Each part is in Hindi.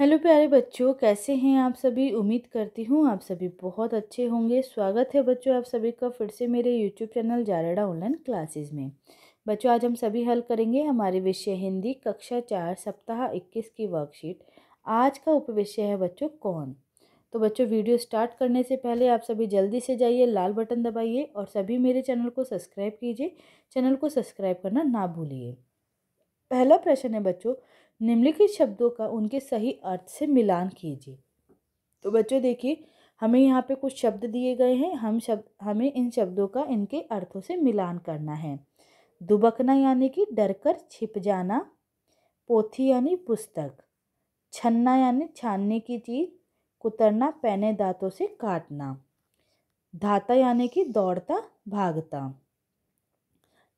हेलो प्यारे बच्चों कैसे हैं आप सभी उम्मीद करती हूँ आप सभी बहुत अच्छे होंगे स्वागत है बच्चों आप सभी का फिर से मेरे यूट्यूब चैनल जारेडा ऑनलाइन क्लासेस में बच्चों आज हम सभी हल करेंगे हमारे विषय हिंदी कक्षा चार सप्ताह इक्कीस की वर्कशीट आज का उपविषय है बच्चों कौन तो बच्चों वीडियो स्टार्ट करने से पहले आप सभी जल्दी से जाइए लाल बटन दबाइए और सभी मेरे चैनल को सब्सक्राइब कीजिए चैनल को सब्सक्राइब करना ना भूलिए पहला प्रश्न है बच्चों निम्नलिखित शब्दों का उनके सही अर्थ से मिलान कीजिए तो बच्चों देखिए हमें यहाँ पे कुछ शब्द दिए गए हैं हम शब्द हमें इन शब्दों का इनके अर्थों से मिलान करना है दुबकना यानी कि डर कर छिप जाना पोथी यानी पुस्तक छन्ना यानी छानने की चीज़ कुतरना पैने दांतों से काटना धाता यानी कि दौड़ता भागता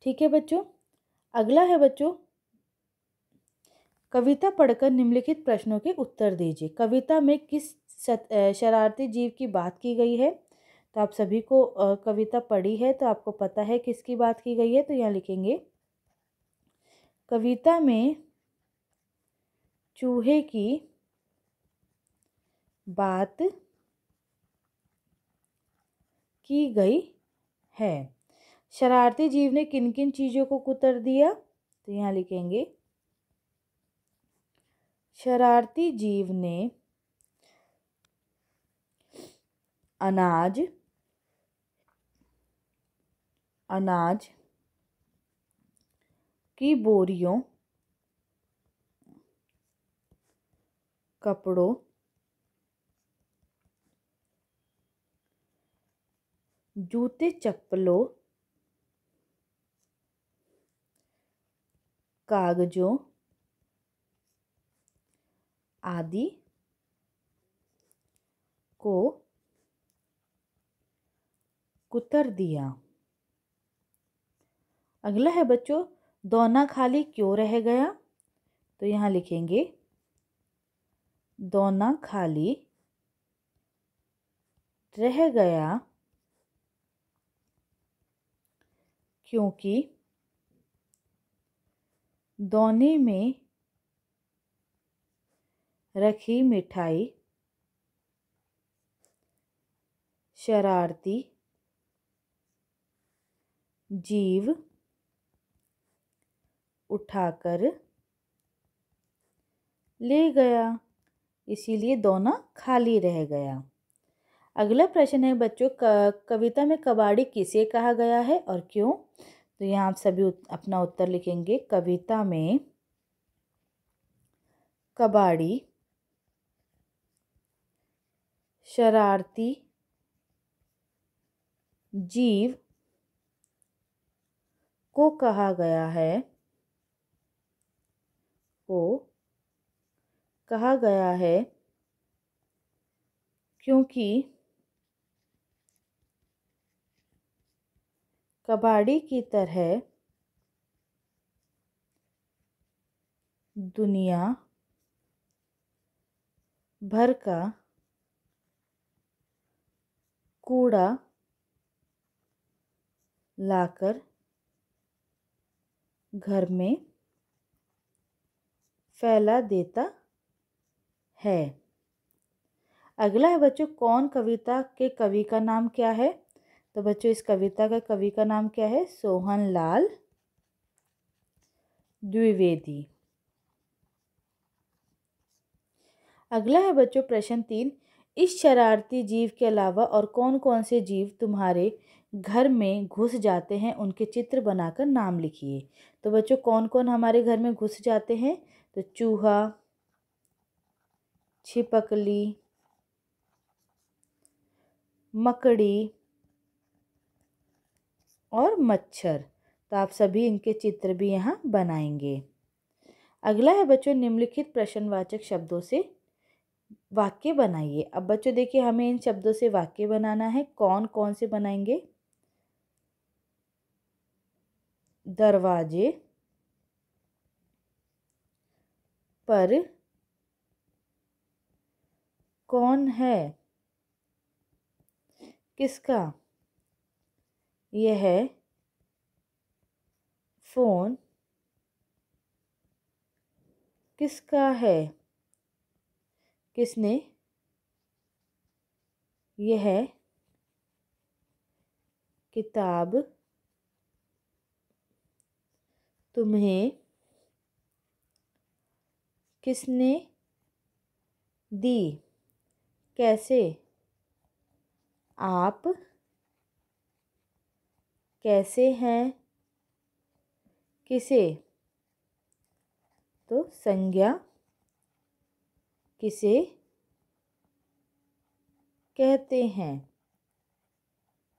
ठीक है बच्चों अगला है बच्चों कविता पढ़कर निम्नलिखित प्रश्नों के उत्तर दीजिए कविता में किस शरारती जीव की बात की गई है तो आप सभी को कविता पढ़ी है तो आपको पता है किसकी बात की गई है तो यहाँ लिखेंगे कविता में चूहे की बात की गई है शरारती जीव ने किन किन चीज़ों को कुतर दिया तो यहाँ लिखेंगे शरारती जीव ने अनाज अनाज की बोरियों कपड़ों जूते चप्पलों कागजों आदि को कुतर दिया अगला है बच्चों दोना खाली क्यों रह गया तो यहाँ लिखेंगे दोना खाली रह गया क्योंकि दोने में रखी मिठाई शरारती जीव उठाकर ले गया इसीलिए दोनों खाली रह गया अगला प्रश्न है बच्चों कविता में कबाड़ी किसे कहा गया है और क्यों तो यहाँ आप सभी उत, अपना उत्तर लिखेंगे कविता में कबाड़ी शरारती जीव को कहा गया है को कहा गया है क्योंकि कबाड़ी की तरह दुनिया भर का कूड़ा लाकर घर में फैला देता है अगला है बच्चों कौन कविता के कवि का नाम क्या है तो बच्चों इस कविता का कवि का नाम क्या है सोहन लाल द्विवेदी अगला है बच्चों प्रश्न तीन इस शरारती जीव के अलावा और कौन कौन से जीव तुम्हारे घर में घुस जाते हैं उनके चित्र बनाकर नाम लिखिए तो बच्चों कौन कौन हमारे घर में घुस जाते हैं तो चूहा छिपकली मकड़ी और मच्छर तो आप सभी इनके चित्र भी यहाँ बनाएंगे अगला है बच्चों निम्नलिखित प्रश्नवाचक शब्दों से वाक्य बनाइए अब बच्चों देखिए हमें इन शब्दों से वाक्य बनाना है कौन कौन से बनाएंगे दरवाजे पर कौन है किसका यह फ़ोन किसका है किसने यह किताब तुम्हें किसने दी कैसे आप कैसे हैं किसे तो संज्ञा किसे कहते हैं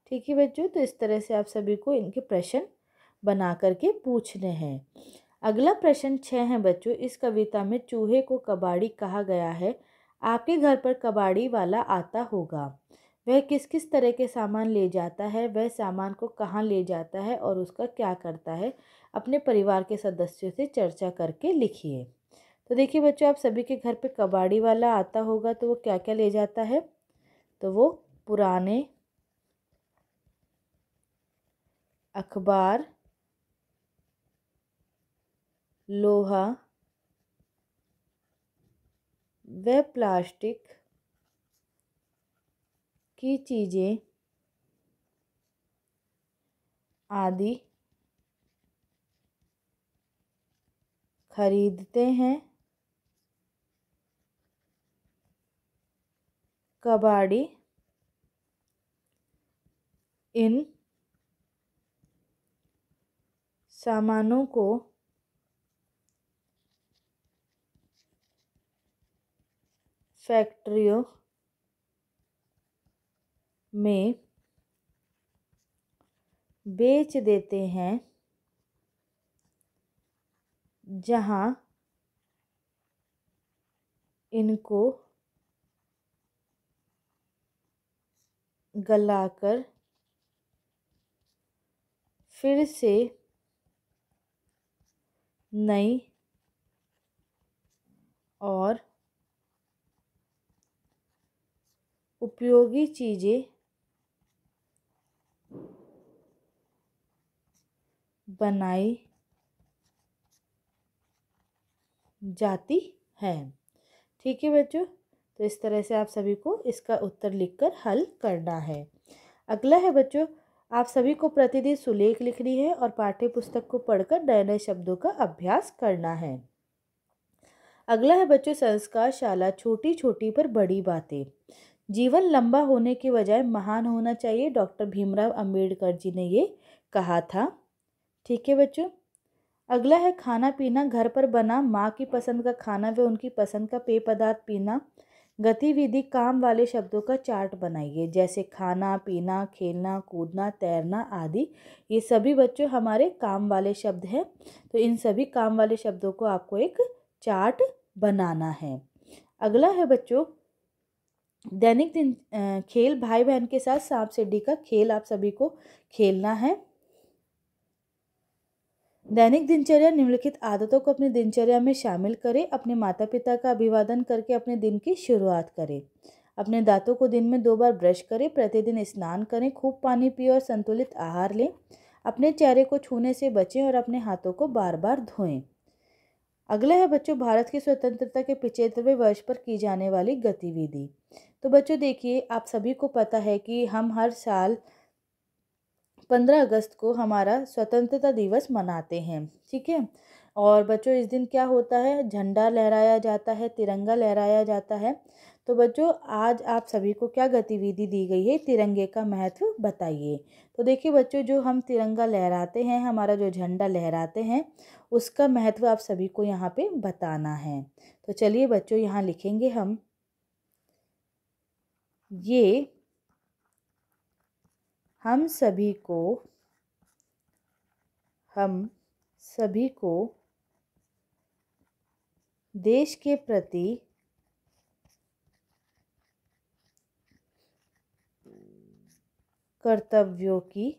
ठीक है बच्चों तो इस तरह से आप सभी को इनके प्रश्न बना करके पूछने हैं अगला प्रश्न छः है बच्चों इस कविता में चूहे को कबाड़ी कहा गया है आपके घर पर कबाड़ी वाला आता होगा वह किस किस तरह के सामान ले जाता है वह सामान को कहाँ ले जाता है और उसका क्या करता है अपने परिवार के सदस्यों से चर्चा करके लिखिए तो देखिए बच्चों आप सभी के घर पे कबाड़ी वाला आता होगा तो वो क्या क्या ले जाता है तो वो पुराने अखबार लोहा व प्लास्टिक की चीज़ें आदि खरीदते हैं कबाडी इन सामानों को फैक्ट्रियों में बेच देते हैं जहाँ इनको गलाकर फिर से नई और उपयोगी चीज़ें बनाई जाती हैं ठीक है बच्चों तो इस तरह से आप सभी को इसका उत्तर लिखकर हल करना है अगला है बच्चों आप सभी को प्रतिदिन सुलेख लिखनी है और पाठ्य पुस्तक को पढ़कर नए नए शब्दों का अभ्यास करना है अगला है बच्चों संस्कार शाला छोटी छोटी पर बड़ी बातें जीवन लंबा होने के बजाय महान होना चाहिए डॉक्टर भीमराव अंबेडकर जी ने ये कहा था ठीक है बच्चों अगला है खाना पीना घर पर बना माँ की पसंद का खाना व उनकी पसंद का पेय पदार्थ पीना गतिविधि काम वाले शब्दों का चार्ट बनाइए जैसे खाना पीना खेलना कूदना तैरना आदि ये सभी बच्चों हमारे काम वाले शब्द हैं तो इन सभी काम वाले शब्दों को आपको एक चार्ट बनाना है अगला है बच्चों दैनिक दिन खेल भाई बहन के साथ सांप सीढ़ी का खेल आप सभी को खेलना है दैनिक दिनचर्या निम्नलिखित आदतों को अपनी दिनचर्या में शामिल करें अपने माता पिता का अभिवादन करके अपने दिन की शुरुआत करें अपने दांतों को दिन में दो बार ब्रश करें प्रतिदिन स्नान करें खूब पानी पिए और संतुलित आहार लें अपने चेहरे को छूने से बचें और अपने हाथों को बार बार धोएं अगला है बच्चों भारत की स्वतंत्रता के पिछहत्तरवें वर्ष पर की जाने वाली गतिविधि तो बच्चों देखिए आप सभी को पता है कि हम हर साल पंद्रह अगस्त को हमारा स्वतंत्रता दिवस मनाते हैं ठीक है और बच्चों इस दिन क्या होता है झंडा लहराया जाता है तिरंगा लहराया जाता है तो बच्चों आज आप सभी को क्या गतिविधि दी गई है तिरंगे का महत्व बताइए तो देखिए बच्चों जो हम तिरंगा लहराते हैं हमारा जो झंडा लहराते हैं उसका महत्व आप सभी को यहाँ पे बताना है तो चलिए बच्चों यहाँ लिखेंगे हम ये हम सभी को हम सभी को देश के प्रति कर्तव्यों की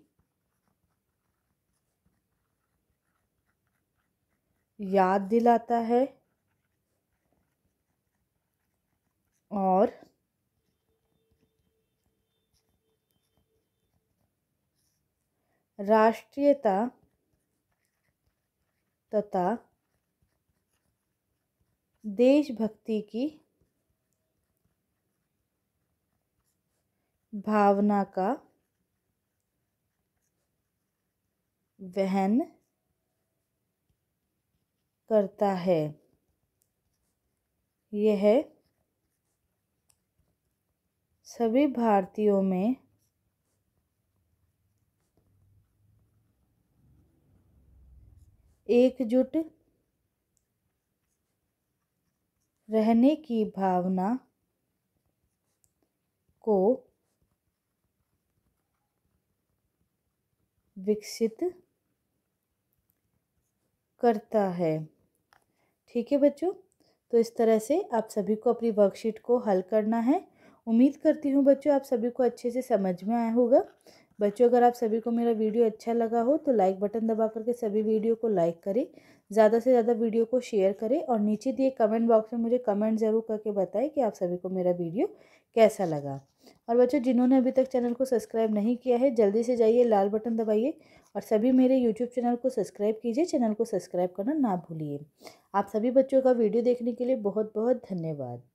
याद दिलाता है और राष्ट्रीयता तथा देशभक्ति की भावना का वहन करता है यह सभी भारतीयों में एकजुट रहने की भावना को विकसित करता है ठीक है बच्चों तो इस तरह से आप सभी को अपनी वर्कशीट को हल करना है उम्मीद करती हूँ बच्चों आप सभी को अच्छे से समझ में आया होगा बच्चों अगर आप सभी को मेरा वीडियो अच्छा लगा हो तो लाइक बटन दबा करके सभी वीडियो को लाइक करें ज़्यादा से ज़्यादा वीडियो को शेयर करें और नीचे दिए कमेंट बॉक्स में मुझे कमेंट ज़रूर करके बताएं कि आप सभी को मेरा वीडियो कैसा लगा और बच्चों जिन्होंने अभी तक चैनल को सब्सक्राइब नहीं किया है जल्दी से जाइए लाल बटन दबाइए और सभी मेरे यूट्यूब चैनल को सब्सक्राइब कीजिए चैनल को सब्सक्राइब करना ना भूलिए आप सभी बच्चों का वीडियो देखने के लिए बहुत बहुत धन्यवाद